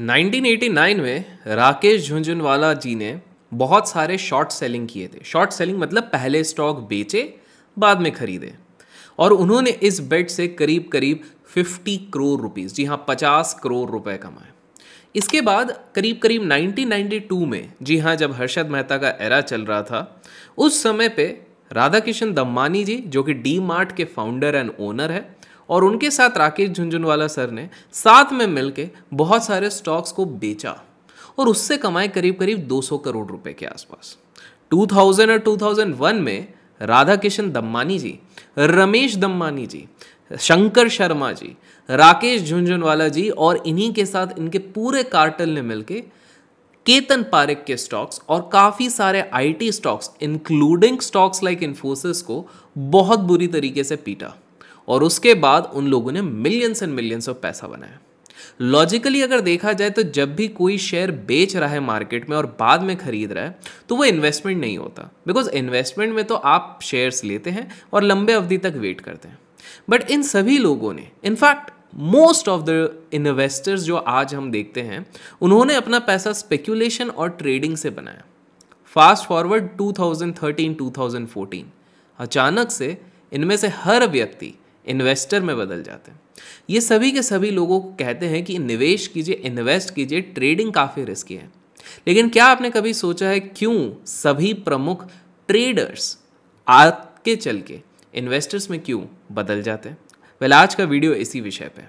1989 में राकेश झुंझुनवाला जी ने बहुत सारे शॉर्ट सेलिंग किए थे शॉर्ट सेलिंग मतलब पहले स्टॉक बेचे बाद में खरीदे और उन्होंने इस बेट से करीब करीब 50 करोड़ रुपीस जी हाँ 50 करोड़ रुपए कमाए इसके बाद करीब करीब 1992 में जी हाँ जब हर्षद मेहता का एरा चल रहा था उस समय पे राधा किशन दम्मानी जी जो कि डी मार्ट के फाउंडर एंड ओनर है और उनके साथ राकेश झुंझुनवाला सर ने साथ में मिलकर बहुत सारे स्टॉक्स को बेचा और उससे कमाए करीब करीब 200 करोड़ रुपए के आसपास 2000 और 2001 में राधा किशन दम्मानी जी रमेश दम्मानी जी शंकर शर्मा जी राकेश झुंझुनवाला जी और इन्हीं के साथ इनके पूरे कार्टल ने मिलकर केतन पारिक के स्टॉक्स और काफ़ी सारे IT stocks including stocks like Infosys को बहुत बुरी तरीके से पीटा और उसके बाद उन लोगों ने मिलियंस एंड मिलियंस ऑफ पैसा बनाया लॉजिकली अगर देखा जाए तो जब भी कोई शेयर बेच रहा है मार्केट में और बाद में खरीद रहा है तो वो इन्वेस्टमेंट नहीं होता बिकॉज इन्वेस्टमेंट में तो आप शेयर्स लेते हैं और लंबे अवधि तक वेट करते हैं बट इन सभी लोगों ने in fact most of the investors जो आज हम देखते हैं उन्होंने अपना पैसा स्पेक्यूलेशन और ट्रेडिंग से बनाया फास्ट फॉरवर्ड 2013-2014 अचानक से इनमें से हर व्यक्ति इन्वेस्टर में बदल जाते हैं ये सभी के सभी लोगों को कहते हैं कि निवेश कीजिए इन्वेस्ट कीजिए ट्रेडिंग काफ़ी रिस्की है लेकिन क्या आपने कभी सोचा है क्यों सभी प्रमुख ट्रेडर्स के चल के इन्वेस्टर्स में क्यों बदल जाते हैं वेल आज का वीडियो इसी विषय पे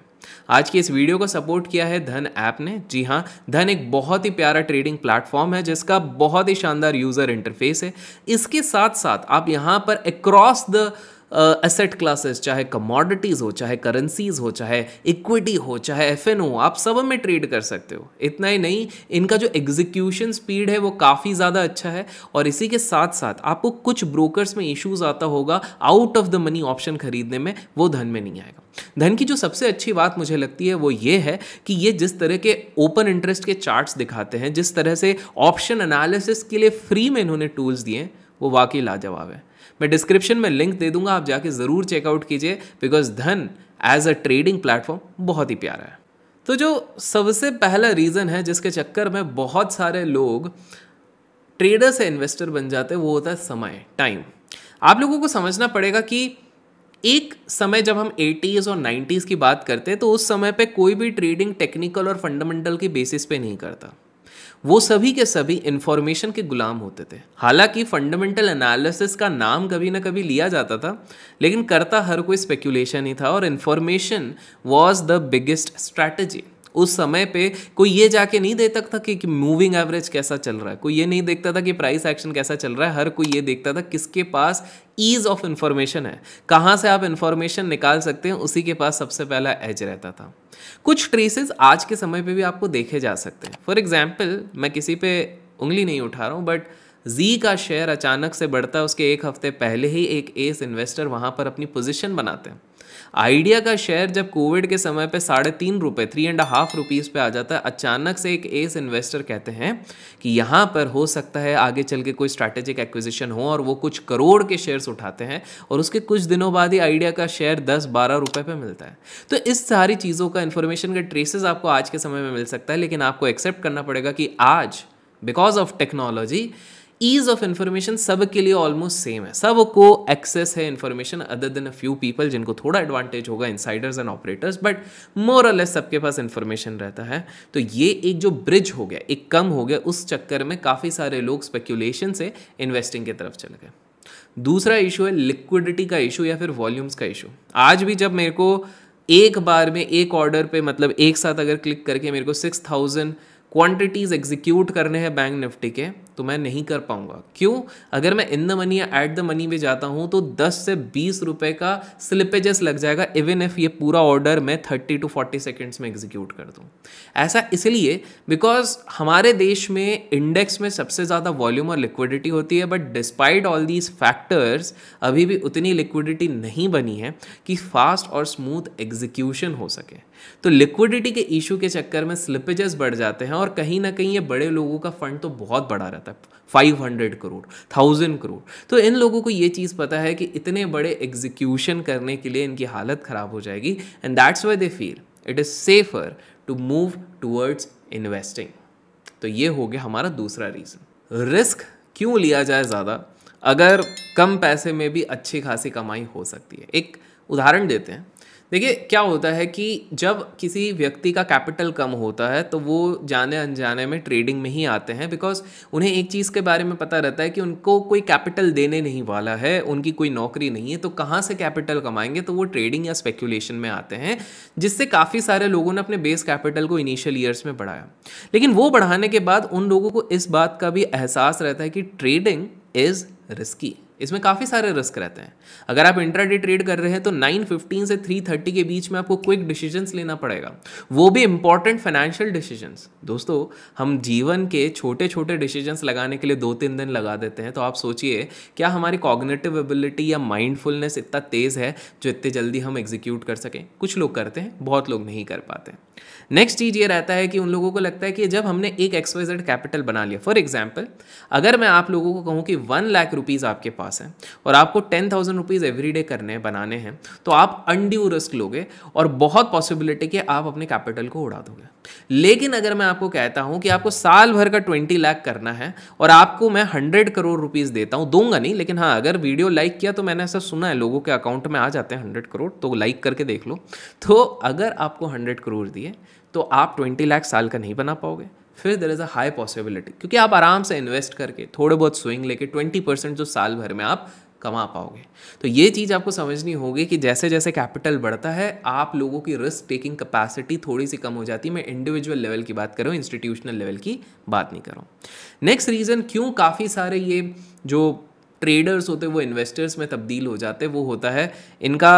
आज की इस वीडियो को सपोर्ट किया है धन ऐप ने जी हाँ धन एक बहुत ही प्यारा ट्रेडिंग प्लेटफॉर्म है जिसका बहुत ही शानदार यूज़र इंटरफेस है इसके साथ साथ आप यहाँ पर अक्रॉस द एसेट क्लासेस चाहे कमोडिटीज़ हो चाहे करेंसीज़ हो चाहे इक्विटी हो चाहे एफ हो आप सब में ट्रेड कर सकते हो इतना ही नहीं इनका जो एग्जीक्यूशन स्पीड है वो काफ़ी ज़्यादा अच्छा है और इसी के साथ साथ आपको कुछ ब्रोकर्स में इश्यूज़ आता होगा out of the money option खरीदने में वो धन में नहीं आएगा धन की जो सबसे अच्छी बात मुझे लगती है वो ये है कि ये जिस तरह के ओपन इंटरेस्ट के चार्ट्स दिखाते हैं जिस तरह से ऑप्शन एनालिसिस के लिए फ्री में इन्होंने टूल्स दिए वो वाकई लाजवाब है मैं डिस्क्रिप्शन में लिंक दे दूंगा आप जाके ज़रूर चेकआउट कीजिए बिकॉज धन एज अ ट्रेडिंग प्लेटफॉर्म बहुत ही प्यारा है तो जो सबसे पहला रीज़न है जिसके चक्कर में बहुत सारे लोग ट्रेडर से इन्वेस्टर बन जाते हैं वो होता है समय टाइम आप लोगों को समझना पड़ेगा कि एक समय जब हम 80s और 90s की बात करते हैं तो उस समय पे कोई भी ट्रेडिंग टेक्निकल और फंडामेंटल की बेसिस पे नहीं करता वो सभी के सभी इन्फॉर्मेशन के गुलाम होते थे हालांकि फंडामेंटल एनालिसिस का नाम कभी ना कभी लिया जाता था लेकिन करता हर कोई स्पेक्यूलेशन ही था और information was the biggest strategy उस समय पे कोई ये जाके नहीं देता था कि, मूविंग एवरेज कैसा चल रहा है कोई ये नहीं देखता था कि प्राइस एक्शन कैसा चल रहा है हर कोई ये देखता था किसके पास ईज ऑफ इन्फॉर्मेशन है कहाँ से आप इन्फॉर्मेशन निकाल सकते हैं उसी के पास सबसे पहला एज रहता था कुछ ट्रेसेस आज के समय पे भी आपको देखे जा सकते हैं फॉर एग्जाम्पल मैं किसी पर उंगली नहीं उठा रहा हूँ बट जी का शेयर अचानक से बढ़ता है उसके एक हफ्ते पहले ही एक एस इन्वेस्टर वहाँ पर अपनी पोजिशन बनाते हैं आइडिया का शेयर जब कोविड के समय पे साढ़े तीन रुपये थ्री एंड हाफ रुपीज़ पे आ जाता है अचानक से एक एस इन्वेस्टर कहते हैं कि यहाँ पर हो सकता है आगे चल के कोई स्ट्रैटेजिक एक्विजिशन हो और वो कुछ करोड़ के शेयर्स उठाते हैं और उसके कुछ दिनों बाद ही आइडिया का शेयर दस बारह रुपये पर मिलता है तो इस सारी चीज़ों का इन्फॉर्मेशन का ट्रेसेस आपको आज के समय में मिल सकता है लेकिन आपको एक्सेप्ट करना पड़ेगा कि आज because of technology ease of information सब के लिए ऑलमोस्ट सेम है सब को एक्सेस है information other than a few people जिनको थोड़ा एडवांटेज होगा insiders and operators but more or less सबके पास इन्फॉर्मेशन रहता है तो ये एक जो ब्रिज हो गया एक कम हो गया उस चक्कर में काफ़ी सारे लोग स्पेक्यूलेशन से इन्वेस्टिंग की तरफ चले गए दूसरा इशू है लिक्विडिटी का इशू या फिर वॉल्यूम्स का इशू आज भी जब मेरे को एक बार में एक ऑर्डर पे मतलब एक साथ अगर क्लिक करके मेरे को सिक्स थाउजेंड क्वान्टिटीज़ एग्जीक्यूट करने हैं बैंक निफ्टी के तो मैं नहीं कर पाऊंगा क्यों अगर मैं इन द मनी या एट द मनी में जाता हूँ तो दस से बीस रुपये का स्लिपेजेस लग जाएगा इवन इफ़ ये पूरा ऑर्डर मैं थर्टी टू फोर्टी सेकेंड्स में एग्जीक्यूट कर दूं ऐसा इसलिए बिकॉज हमारे देश में इंडेक्स में सबसे ज़्यादा वॉल्यूम और लिक्विडिटी होती है but despite all these factors अभी भी उतनी लिक्विडिटी नहीं बनी है कि फास्ट और स्मूथ एग्जीक्यूशन हो सके तो लिक्विडिटी के इशू के चक्कर में स्लिपेजेस बढ़ जाते हैं और कहीं ना कहीं ये बड़े लोगों का फंड तो बहुत बड़ा रहता है जाता है five hundred crore thousand crore तो इन लोगों को ये चीज़ पता है कि इतने बड़े एग्जीक्यूशन करने के लिए इनकी हालत ख़राब हो जाएगी and that's why they feel it is safer to move towards investing तो ये हो गया हमारा दूसरा रीज़न रिस्क क्यों लिया जाए ज़्यादा अगर कम पैसे में भी अच्छी खासी कमाई हो सकती है एक उदाहरण देते हैं देखिए क्या होता है कि जब किसी व्यक्ति का कैपिटल कम होता है तो वो जाने अनजाने में ट्रेडिंग में ही आते हैं बिकॉज उन्हें एक चीज़ के बारे में पता रहता है कि उनको कोई कैपिटल देने नहीं वाला है उनकी कोई नौकरी नहीं है तो कहाँ से कैपिटल कमाएंगे तो वो ट्रेडिंग या स्पेक्यूलेशन में आते हैं जिससे काफ़ी सारे लोगों ने अपने बेस कैपिटल को इनिशियल ईयर्स में बढ़ाया लेकिन वो बढ़ाने के बाद उन लोगों को इस बात का भी एहसास रहता है कि ट्रेडिंग इज़ रिस्की इसमें काफ़ी सारे रिस्क रहते हैं अगर आप इंट्राडे ट्रेड कर रहे हैं तो 915 से 330 के बीच में आपको क्विक डिसीजंस लेना पड़ेगा वो भी इंपॉर्टेंट फाइनेंशियल डिसीजंस दोस्तों हम जीवन के छोटे छोटे डिसीजंस लगाने के लिए दो तीन दिन लगा देते हैं तो आप सोचिए क्या हमारी कॉग्नेटिव एबिलिटी या माइंडफुलनेस इतना तेज़ है जो इतनी जल्दी हम एग्जीक्यूट कर सकें कुछ लोग करते हैं बहुत लोग नहीं कर पाते नेक्स्ट चीज़ ये रहता है कि उन लोगों को लगता है कि जब हमने एक एक्सवाइजेड कैपिटल बना लिया फॉर एग्जाम्पल अगर मैं आप लोगों को कहूँ कि वन लाख रुपीज़ आपके पास है और आपको ten thousand rupees every day करने हैं बनाने हैं तो आप अनड्यू रिस्क लोगे और बहुत पॉसिबिलिटी कि आप अपने कैपिटल को उड़ा दोगे लेकिन अगर मैं आपको कहता हूँ कि आपको साल भर का ट्वेंटी लाख करना है और आपको मैं हंड्रेड करोड़ रुपीज़ देता हूँ दूंगा नहीं लेकिन हाँ अगर वीडियो लाइक किया तो मैंने ऐसा सुना है लोगों के अकाउंट में आ जाते हैं हंड्रेड करोड़ तो लाइक करके देख लो तो अगर आपको हंड्रेड करोड़ दिए चाहिए तो आप ट्वेंटी लाख साल का नहीं बना पाओगे फिर there is a high possibility क्योंकि आप आराम से इन्वेस्ट करके थोड़े बहुत स्विंग लेके ट्वेंटी परसेंट जो साल भर में आप कमा पाओगे तो ये चीज़ आपको समझनी होगी कि जैसे जैसे कैपिटल बढ़ता है आप लोगों की रिस्क टेकिंग कैपेसिटी थोड़ी सी कम हो जाती है मैं इंडिविजुअल लेवल की बात कर रहा हूँ इंस्टीट्यूशनल लेवल की बात नहीं कर रहा हूँ नेक्स्ट रीज़न क्यों काफ़ी सारे ये जो ट्रेडर्स होते हैं वो इन्वेस्टर्स में तब्दील हो जाते हैं वो होता है इनका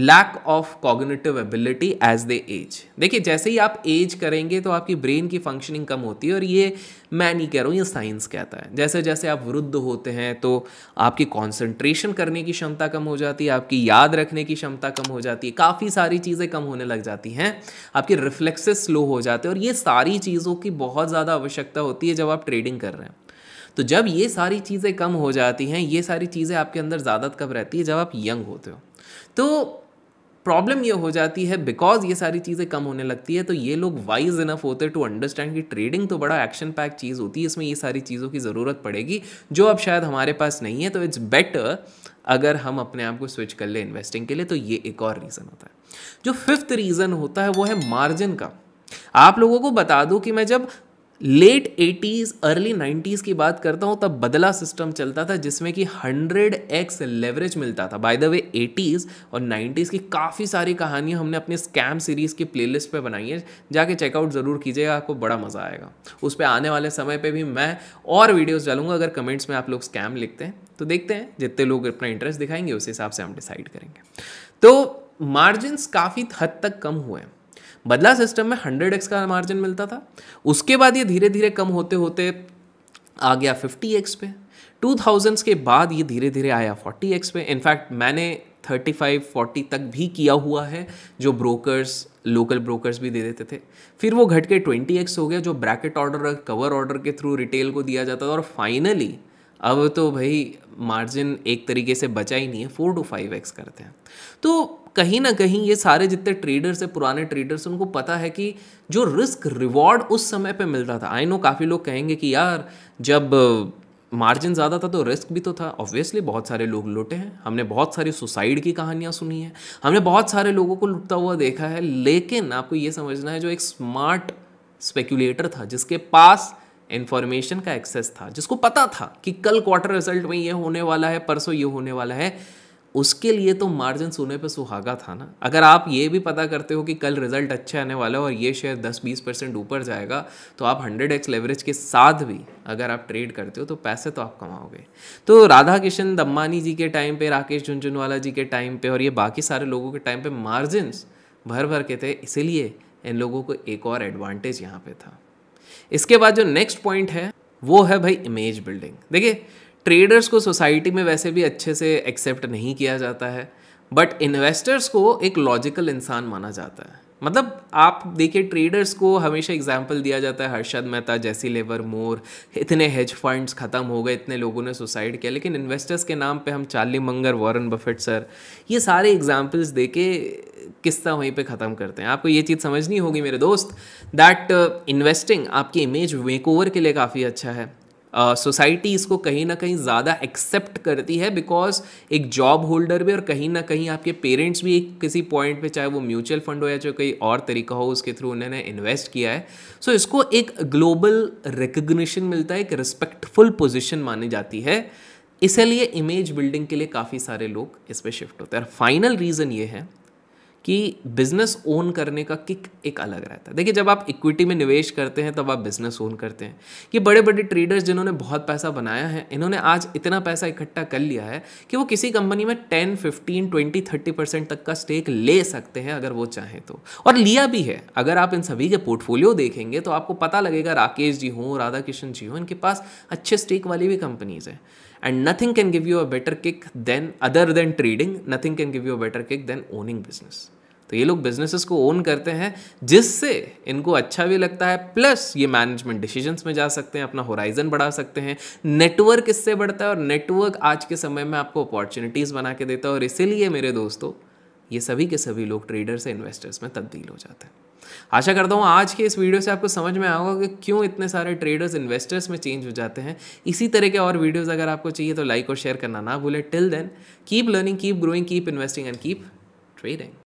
lack of cognitive ability as they age देखिए जैसे ही आप एज करेंगे तो आपकी ब्रेन की फंक्शनिंग कम होती है और ये मैं नहीं कह रहा हूँ ये साइंस कहता है जैसे जैसे आप वृद्ध होते हैं तो आपकी कॉन्सेंट्रेशन करने की क्षमता कम हो जाती है आपकी याद रखने की क्षमता कम हो जाती है काफ़ी सारी चीज़ें कम होने लग जाती हैं आपके रिफ्लेक्सेस स्लो हो जाते हैं और ये सारी चीज़ों की बहुत ज़्यादा आवश्यकता होती है जब आप ट्रेडिंग कर रहे हैं तो जब ये सारी चीज़ें कम हो जाती हैं ये सारी चीज़ें आपके अंदर ज़्यादा कब रहती है जब आप यंग होते हो तो प्रॉब्लम ये हो जाती है बिकॉज ये सारी चीज़ें कम होने लगती है तो ये लोग वाइज इनफ होते हैं टू अंडरस्टैंड कि ट्रेडिंग तो बड़ा एक्शन पैक चीज़ होती है इसमें ये सारी चीज़ों की ज़रूरत पड़ेगी जो अब शायद हमारे पास नहीं है तो इट्स बेटर अगर हम अपने आप को स्विच कर ले इन्वेस्टिंग के लिए तो ये एक और रीज़न होता है जो फिफ्थ रीज़न होता है वो है मार्जिन का आप लोगों को बता दूं कि मैं जब लेट एटीज़ अर्ली नाइन्टीज़ की बात करता हूँ तब बदला सिस्टम चलता था जिसमें कि हंड्रेड एक्स लेवरेज मिलता था बाय द वे एटीज़ और नाइन्टीज़ की काफ़ी सारी कहानियाँ हमने अपने स्कैम सीरीज़ की प्लेलिस्ट पे बनाई है जाके चेकआउट ज़रूर कीजिएगा आपको बड़ा मज़ा आएगा उस पर आने वाले समय पर भी मैं और वीडियोज़ डालूंगा अगर कमेंट्स में आप लोग स्कैम लिखते हैं तो देखते हैं जितने लोग अपना इंटरेस्ट दिखाएंगे उस हिसाब से हम डिसाइड करेंगे तो मार्जिन काफ़ी हद तक कम हुए हैं बदला सिस्टम में हंड्रेड एक्स का मार्जिन मिलता था उसके बाद ये धीरे धीरे कम होते होते आ गया फिफ्टी एक्स पे टू थाउजेंड्स के बाद ये धीरे धीरे आया फोर्टी एक्स पे इनफैक्ट मैंने थर्टी फाइव फोर्टी तक भी किया हुआ है जो ब्रोकर्स लोकल ब्रोकर्स भी दे देते थे फिर वो घट के ट्वेंटी एक्स हो गया जो ब्रैकेट ऑर्डर और कवर ऑर्डर के थ्रू रिटेल को दिया जाता था और फाइनली अब तो भाई मार्जिन एक तरीके से बचा ही नहीं है फोर टू फाइव एक्स करते हैं तो कहीं ना कहीं ये सारे जितने ट्रेडर्स हैं पुराने ट्रेडर्स उनको पता है कि जो रिस्क रिवॉर्ड उस समय पे मिल रहा था आई नो काफ़ी लोग कहेंगे कि यार जब मार्जिन ज़्यादा था तो रिस्क भी तो था ऑब्वियसली बहुत सारे लोग लुटे हैं हमने बहुत सारी सुसाइड की कहानियाँ सुनी हैं हमने बहुत सारे लोगों को लुटता हुआ देखा है लेकिन आपको ये समझना है जो एक स्मार्ट स्पेक्यूलेटर था जिसके पास इन्फॉर्मेशन का एक्सेस था जिसको पता था कि कल क्वार्टर रिजल्ट में ये होने वाला है परसों ये होने वाला है उसके लिए तो मार्जिन सोने पे सुहागा था ना अगर आप ये भी पता करते हो कि कल रिजल्ट अच्छा आने वाला है और ये शेयर 10-20 परसेंट ऊपर जाएगा तो आप 100x लेवरेज के साथ भी अगर आप ट्रेड करते हो तो पैसे तो आप कमाओगे तो राधा किशन दम्बानी जी के टाइम पे राकेश झुंझुनवाला जी के टाइम पे और ये बाकी सारे लोगों के टाइम पे मार्जिन भर भर के थे इसीलिए इन लोगों को एक और एडवांटेज यहाँ पे था इसके बाद जो नेक्स्ट पॉइंट है वो है भाई इमेज बिल्डिंग देखिए ट्रेडर्स को सोसाइटी में वैसे भी अच्छे से एक्सेप्ट नहीं किया जाता है बट इन्वेस्टर्स को एक लॉजिकल इंसान माना जाता है मतलब आप देखिए ट्रेडर्स को हमेशा एग्जाम्पल दिया जाता है हर्षद मेहता जैसी लेवर मोर इतने हेज फंड्स ख़त्म हो गए इतने लोगों ने सुसाइड किया लेकिन इन्वेस्टर्स के नाम पे हम Charlie Munger Warren Buffett sir ये सारे एग्जाम्पल्स दे के किस्सा वहीं पे ख़त्म करते हैं आपको ये चीज़ समझनी होगी मेरे दोस्त दैट इन्वेस्टिंग uh, आपकी इमेज मेकओवर के लिए काफ़ी अच्छा है सोसाइटी इसको कहीं ना कहीं ज़्यादा एक्सेप्ट करती है बिकॉज एक जॉब होल्डर भी और कहीं ना कहीं आपके पेरेंट्स भी एक किसी पॉइंट पे चाहे वो म्यूचुअल फंड हो या चाहे कोई और तरीका हो उसके थ्रू उन्होंने इन्वेस्ट किया है सो so, इसको एक ग्लोबल रिकग्निशन मिलता है एक रिस्पेक्टफुल पोजिशन मानी जाती है इसलिए इमेज बिल्डिंग के लिए काफ़ी सारे लोग इस पर शिफ्ट होते हैं फाइनल रीज़न ये है कि बिज़नेस ओन करने का किक एक अलग रहता है देखिए जब आप इक्विटी में निवेश करते हैं तब आप बिज़नेस ओन करते हैं ये बड़े बड़े ट्रेडर्स जिन्होंने बहुत पैसा बनाया है इन्होंने आज इतना पैसा इकट्ठा कर लिया है कि वो किसी कंपनी में ten fifteen twenty thirty percent तक का स्टेक ले सकते हैं अगर वो चाहें तो और लिया भी है अगर आप इन सभी के पोर्टफोलियो देखेंगे तो आपको पता लगेगा राकेश जी हों राधा कृष्ण जी हों इनके पास अच्छे स्टेक वाली भी कंपनीज़ हैं and nothing can give you a better kick than other than trading nothing can give you a better kick than owning business तो ये लोग बिजनेसेस को ओन करते हैं जिससे इनको अच्छा भी लगता है प्लस ये मैनेजमेंट डिसीजंस में जा सकते हैं अपना होराइजन बढ़ा सकते हैं नेटवर्क इससे बढ़ता है और नेटवर्क आज के समय में आपको अपॉर्चुनिटीज़ बना के देता है और इसीलिए मेरे दोस्तों ये सभी के सभी लोग ट्रेडर से इन्वेस्टर्स में तब्दील हो जाते हैं आशा करता हूँ आज के इस वीडियो से आपको समझ में आएगा कि क्यों इतने सारे ट्रेडर्स इन्वेस्टर्स में चेंज हो जाते हैं इसी तरह के और वीडियोस अगर आपको चाहिए तो लाइक और शेयर करना ना भूलें till then keep learning keep growing keep investing and keep trading